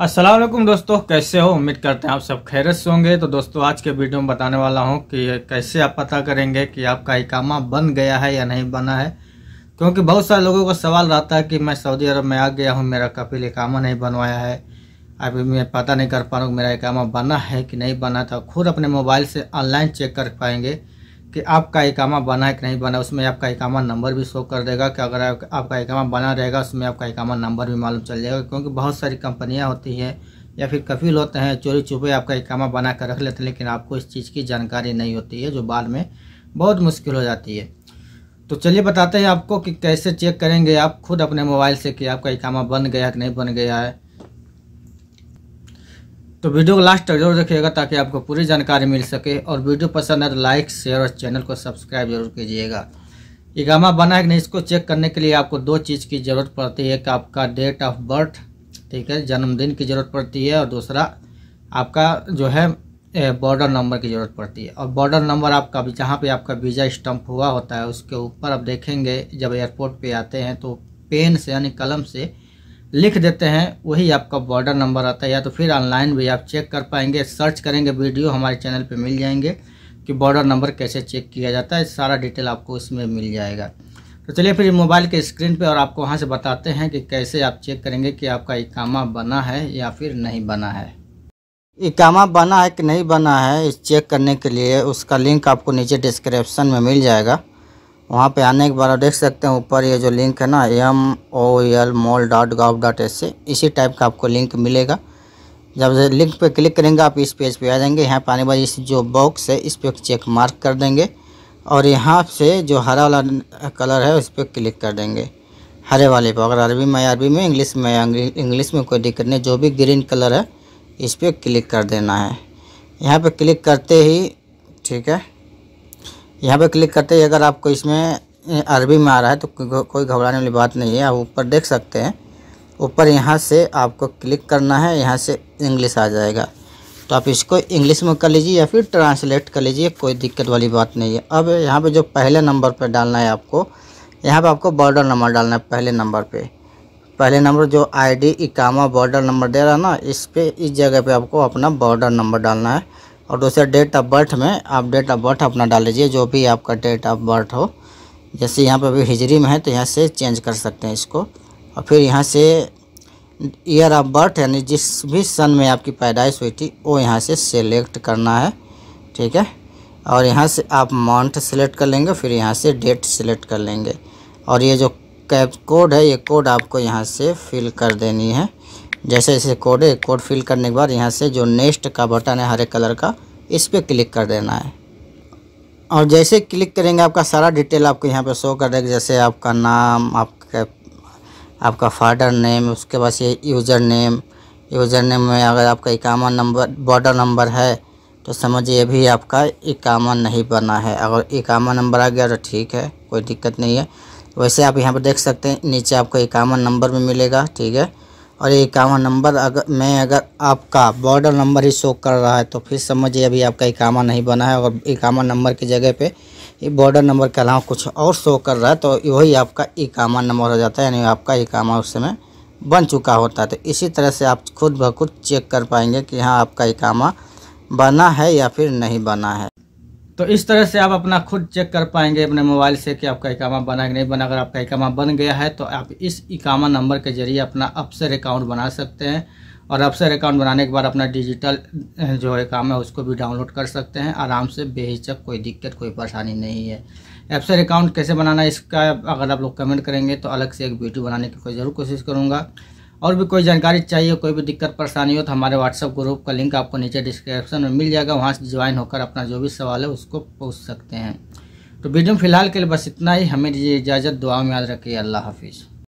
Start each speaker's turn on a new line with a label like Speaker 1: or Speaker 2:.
Speaker 1: असलम दोस्तों कैसे हो उम्मीद करते हैं आप सब खैरत से होंगे तो दोस्तों आज के वीडियो में बताने वाला हूं कि कैसे आप पता करेंगे कि आपका इकामा बन गया है या नहीं बना है क्योंकि बहुत सारे लोगों का सवाल रहता है कि मैं सऊदी अरब में आ गया हूं मेरा कपिल इकामा नहीं बनवाया है अभी मैं पता नहीं कर पा रहा हूँ मेरा इकामा बना है कि नहीं बना था खुद अपने मोबाइल से ऑनलाइन चेक कर पाएंगे कि आपका इकामा बना है कि नहीं बना उसमें आपका इकामा नंबर भी शो कर देगा कि अगर आपका इकामा बना रहेगा उसमें आपका इकामा नंबर भी मालूम चल जाएगा क्योंकि बहुत सारी कंपनियाँ होती हैं या फिर कफील होते हैं चोरी छुपे आपका इकामा बना कर रख लेते हैं लेकिन आपको इस चीज़ की जानकारी नहीं होती है जो बाद में बहुत मुश्किल हो जाती है तो चलिए बताते हैं आपको कि कैसे चेक करेंगे आप खुद अपने मोबाइल से कि आपका इकामा बन गया कि नहीं बन गया है तो वीडियो को लास्ट तक जरूर देखिएगा ताकि आपको पूरी जानकारी मिल सके और वीडियो पसंद आए तो लाइक शेयर और चैनल को सब्सक्राइब जरूर कीजिएगा इगामा बना है कि नहीं इसको चेक करने के लिए आपको दो चीज़ की ज़रूरत पड़ती है एक आपका डेट ऑफ बर्थ ठीक है जन्मदिन की ज़रूरत पड़ती है और दूसरा आपका जो है बॉर्डर नंबर की ज़रूरत पड़ती है और बॉर्डर नंबर आपका जहाँ पे आपका वीज़ा स्टम्प हुआ होता है उसके ऊपर आप देखेंगे जब एयरपोर्ट पे आते हैं तो पेन से यानी कलम से लिख देते हैं वही आपका बॉर्डर नंबर आता है या तो फिर ऑनलाइन भी आप चेक कर पाएंगे सर्च करेंगे वीडियो हमारे चैनल पे मिल जाएंगे कि बॉर्डर नंबर कैसे चेक किया जाता है सारा डिटेल आपको इसमें मिल जाएगा तो चलिए फिर मोबाइल के स्क्रीन पे और आपको वहाँ से बताते हैं कि कैसे आप चेक करेंगे कि आपका इकामा बना है या फिर नहीं बना है इकामा बना है कि नहीं बना है इस चेक करने के लिए उसका लिंक आपको नीचे डिस्क्रिप्सन में मिल जाएगा वहाँ पे आने के बाद देख सकते हैं ऊपर ये जो लिंक है ना M O L mall dot gov dot S इसी टाइप का आपको लिंक मिलेगा जब लिंक पे क्लिक करेंगे आप इस पेज पे आ जाएंगे यहाँ पर आने बाद इस जो बॉक्स है इस पर चेक मार्क कर देंगे और यहाँ से जो हरा वाला कलर है उस पर क्लिक कर देंगे हरे वाले पर अगर अरबी में अरबी में इंग्लिश में इंग्लिश में कोई दिक्कत नहीं जो भी ग्रीन कलर है इस पर क्लिक कर देना है यहाँ पर क्लिक करते ही ठीक है यहाँ पर क्लिक करते ही अगर आपको इसमें अरबी में आ रहा है तो कोई घबराने वाली बात नहीं है आप ऊपर देख सकते हैं ऊपर यहाँ से आपको क्लिक करना है यहाँ से इंग्लिश आ जाएगा तो आप इसको इंग्लिश में कर लीजिए या फिर ट्रांसलेट कर लीजिए कोई दिक्कत वाली बात नहीं है अब यहाँ पे जो पहले नंबर पर डालना है आपको यहाँ पे आपको बॉर्डर नंबर डालना है पहले नंबर पे पहले नंबर जो आईडी इकामा बॉर्डर नंबर दे रहा है ना इस पर इस जगह पे आपको अपना बॉर्डर नंबर डालना है और दूसरा डेट ऑफ बर्थ में आप डेट ऑफ बर्थ अपना डाल लीजिए जो भी आपका डेट ऑफ बर्थ हो जैसे यहाँ पर अभी हिजरी में है तो यहाँ से चेंज कर सकते हैं इसको और फिर यहाँ से ईयर ऑफ बर्थ यानी जिस भी सन में आपकी पैदाइश हुई थी वो यहाँ से सेलेक्ट करना है ठीक है और यहाँ से आप माउंट सेलेक्ट कर लेंगे फिर यहाँ से डेट सेलेक्ट कर लेंगे और ये जो कैप कोड है ये कोड आपको यहाँ से फिल कर देनी है जैसे जैसे कोड है कोड फिल करने के बाद यहाँ से जो नेक्स्ट का बटन है हरे कलर का इस पर क्लिक कर देना है और जैसे क्लिक करेंगे आपका सारा डिटेल आपको यहाँ पर शो कर देगा जैसे आपका नाम आपका आपका फादर नेम उसके बाद ये यूज़र नेम यूज़र नेम में अगर आपका इकामा नंबर बॉर्डर नंबर है तो समझिए भी आपका इकामा नहीं बना है अगर इकामा नंबर आ गया तो ठीक है कोई दिक्कत नहीं है वैसे आप यहाँ पर देख सकते हैं नीचे आपको इकामा नंबर भी मिलेगा ठीक है और ये इक्यावन नंबर अगर मैं अगर आपका बॉर्डर नंबर ही शो कर रहा है तो फिर समझिए अभी आपका इक्यावन नहीं बना है और इक्यावन नंबर की जगह पे ये बॉर्डर नंबर के अलावा कुछ और शो कर रहा है तो वही आपका इक्यावन नंबर हो जाता है यानी आपका इक्यावन उस समय बन चुका होता है तो इसी तरह से आप खुद ब खुद चेक कर पाएंगे कि हाँ आपका इकामा बना है या फिर नहीं बना है तो इस तरह से आप अपना खुद चेक कर पाएंगे अपने मोबाइल से कि आपका इकामा बना कि नहीं बना अगर आपका इकामा बन गया है तो आप इस इकामा नंबर के जरिए अपना अपसर अकाउंट बना सकते हैं और अपसर अकाउंट बनाने के बाद अपना डिजिटल जो काम है उसको भी डाउनलोड कर सकते हैं आराम से बेहिचक कोई दिक्कत कोई परेशानी नहीं है अपसर अकाउंट कैसे बनाना है इसका अगर आप लोग कमेंट करेंगे तो अलग से एक वीडियो बनाने की कोई ज़रूर कोशिश करूँगा और भी कोई जानकारी चाहिए कोई भी दिक्कत परेशानी हो तो हमारे व्हाट्सएप ग्रुप का लिंक आपको नीचे डिस्क्रिप्शन में मिल जाएगा वहाँ से ज्वाइन होकर अपना जो भी सवाल है उसको पूछ सकते हैं तो वीडियो फिलहाल के लिए बस इतना ही हमें इजाज़त दुआ में याद रखिए अल्लाह हाफिज़